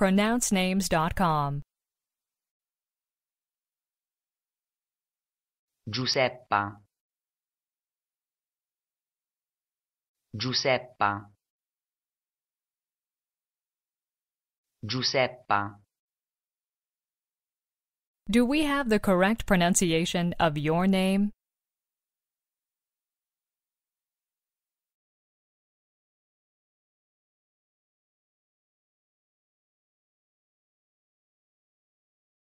pronouncenames.com. Giuseppa Giuseppa Giuseppa Do we have the correct pronunciation of your name?